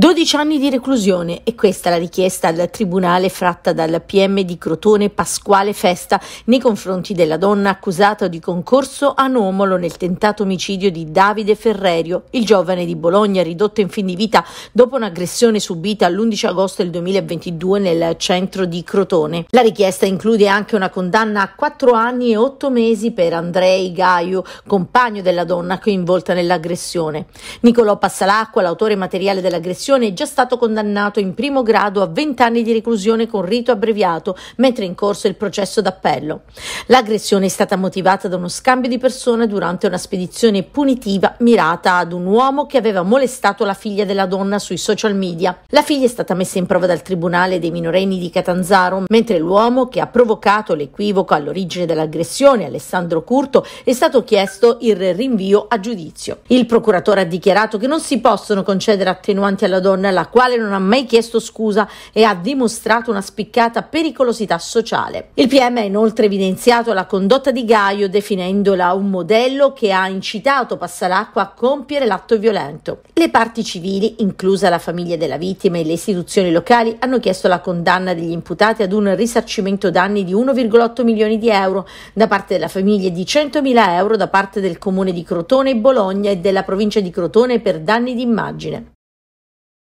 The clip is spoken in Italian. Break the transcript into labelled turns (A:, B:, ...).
A: 12 anni di reclusione e questa è la richiesta al tribunale fratta dal PM di Crotone Pasquale Festa nei confronti della donna accusata di concorso anomalo nel tentato omicidio di Davide Ferrerio, il giovane di Bologna ridotto in fin di vita dopo un'aggressione subita l'11 agosto del 2022 nel centro di Crotone. La richiesta include anche una condanna a 4 anni e 8 mesi per Andrei Gaio, compagno della donna coinvolta nell'aggressione. Nicolò Passalacqua, l'autore materiale dell'aggressione corruzione è già stato condannato in primo grado a 20 anni di reclusione con rito abbreviato, mentre è in corso il processo d'appello. L'aggressione è stata motivata da uno scambio di persone durante una spedizione punitiva mirata ad un uomo che aveva molestato la figlia della donna sui social media. La figlia è stata messa in prova dal Tribunale dei minorenni di Catanzaro, mentre l'uomo che ha provocato l'equivoco all'origine dell'aggressione, Alessandro Curto, è stato chiesto il rinvio a giudizio. Il procuratore ha dichiarato che non si possono concedere attenuanti alla una donna la quale non ha mai chiesto scusa e ha dimostrato una spiccata pericolosità sociale. Il PM ha inoltre evidenziato la condotta di Gaio definendola un modello che ha incitato Passalacqua a compiere l'atto violento. Le parti civili, inclusa la famiglia della vittima e le istituzioni locali, hanno chiesto la condanna degli imputati ad un risarcimento danni di 1,8 milioni di euro da parte della famiglia e di mila euro da parte del comune di Crotone e Bologna e della provincia di Crotone per danni di immagine.